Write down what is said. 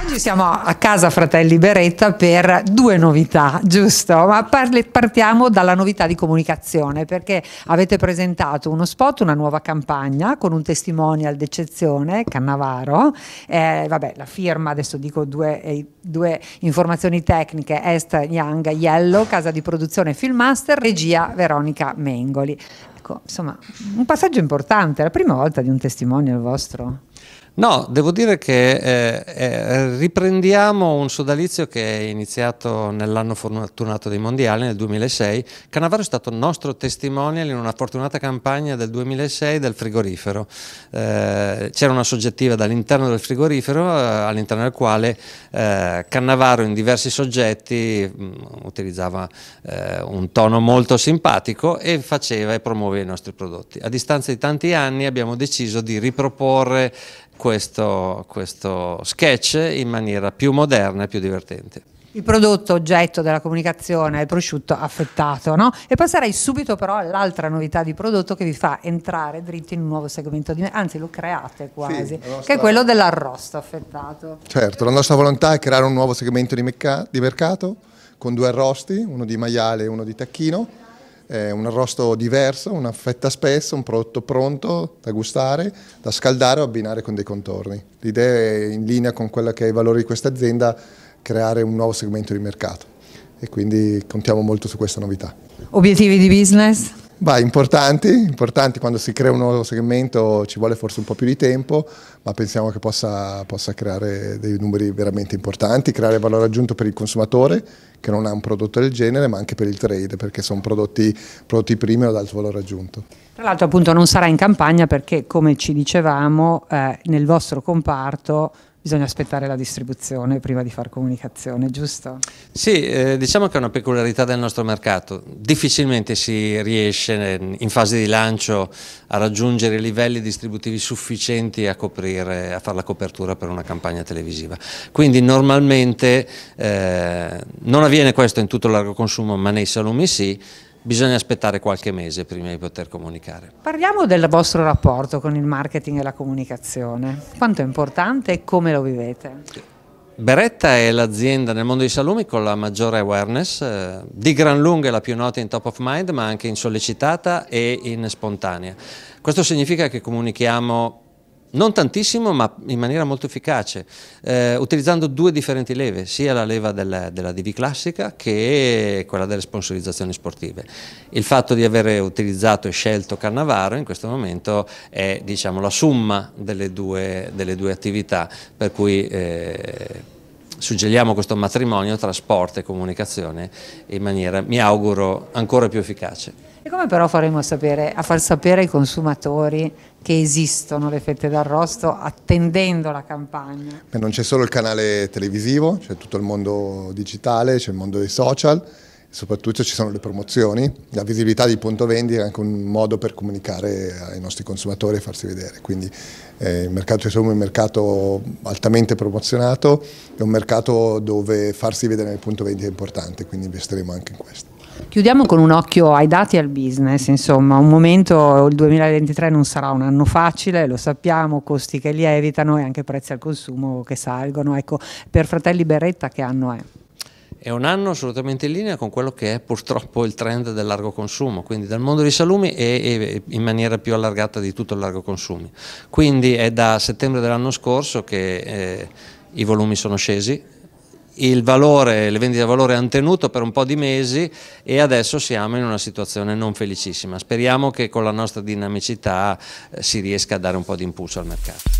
Oggi siamo a casa Fratelli Beretta per due novità, giusto? Ma parli, partiamo dalla novità di comunicazione, perché avete presentato uno spot, una nuova campagna con un testimonial d'eccezione, Cannavaro, eh, vabbè, la firma, adesso dico due, eh, due informazioni tecniche, Est Young Yellow, casa di produzione Filmmaster, regia Veronica Mengoli. Ecco, insomma, un passaggio importante, la prima volta di un testimonial vostro. No, devo dire che eh, eh, riprendiamo un sodalizio che è iniziato nell'anno fortunato dei mondiali, nel 2006. Cannavaro è stato nostro testimonial in una fortunata campagna del 2006 del frigorifero. Eh, c'era una soggettiva dall'interno del frigorifero eh, all'interno del quale eh, Cannavaro in diversi soggetti mh, mm, utilizzava eh, un tono molto simpatico e faceva e promuoveva i nostri prodotti. A distanza di tanti anni abbiamo deciso di riproporre questo, questo sketch in maniera più moderna e più divertente. Il prodotto oggetto della comunicazione è il prosciutto affettato, no? E passerei subito però all'altra novità di prodotto che vi fa entrare dritti in un nuovo segmento, di... anzi lo create quasi, sì, nostra... che è quello dell'arrosto affettato. Certo, la nostra volontà è creare un nuovo segmento di, di mercato con due arrosti, uno di maiale e uno di tacchino eh, un arrosto diverso, una fetta spessa, un prodotto pronto da gustare, da scaldare o abbinare con dei contorni. L'idea è in linea con quello che è il valore di questa azienda, creare un nuovo segmento di mercato e quindi contiamo molto su questa novità. Obiettivi di business? Beh, importanti, importanti, quando si crea un nuovo segmento ci vuole forse un po' più di tempo, ma pensiamo che possa, possa, creare dei numeri veramente importanti, creare valore aggiunto per il consumatore che non ha un prodotto del genere, ma anche per il trade, perché sono prodotti, prodotti primi ad alto valore aggiunto. Tra l'altro appunto non sarà in campagna perché, come ci dicevamo, eh, nel vostro comparto bisogna aspettare la distribuzione prima di fare comunicazione, giusto? Sì, eh, diciamo che è una peculiarità del nostro mercato. Difficilmente si riesce eh, in fase di lancio a raggiungere livelli distributivi sufficienti a, coprire, a fare la copertura per una campagna televisiva. Quindi normalmente eh, non avviene questo in tutto il largo consumo, ma nei salumi sì bisogna aspettare qualche mese prima di poter comunicare. Parliamo del vostro rapporto con il marketing e la comunicazione, quanto è importante e come lo vivete? Beretta è l'azienda nel mondo dei salumi con la maggiore awareness, eh, di gran lunga la più nota in top of mind ma anche in sollecitata e in spontanea. Questo significa che comunichiamo non tantissimo ma in maniera molto efficace, eh, utilizzando due differenti leve, sia la leva del, della DV classica che quella delle sponsorizzazioni sportive. Il fatto di aver utilizzato e scelto Cannavaro in questo momento è diciamo, la somma delle due, delle due attività, per cui eh, suggeriamo questo matrimonio tra sport e comunicazione in maniera, mi auguro, ancora più efficace. E come però faremo sapere, a far sapere ai consumatori che esistono le fette d'arrosto attendendo la campagna. Beh, non c'è solo il canale televisivo, c'è tutto il mondo digitale, c'è il mondo dei social, soprattutto ci sono le promozioni, la visibilità di punto vendi è anche un modo per comunicare ai nostri consumatori e farsi vedere, quindi eh, il mercato insomma, è un mercato altamente promozionato, è un mercato dove farsi vedere nel punto vendi è importante, quindi investiremo anche in questo. Chiudiamo con un occhio ai dati e al business, insomma, un momento, il 2023 non sarà un anno facile, lo sappiamo, costi che lievitano e anche prezzi al consumo che salgono, ecco, per Fratelli Berretta che anno è? È un anno assolutamente in linea con quello che è purtroppo il trend del largo consumo, quindi dal mondo dei salumi e, in maniera più allargata di tutto il largo consumo. Quindi è da settembre dell'anno scorso che eh, i volumi sono scesi, il valore, le vendite a valore hanno tenuto per un po' di mesi e adesso siamo in una situazione non felicissima. Speriamo che con la nostra dinamicità eh, si riesca a dare un po' di impulso al mercato.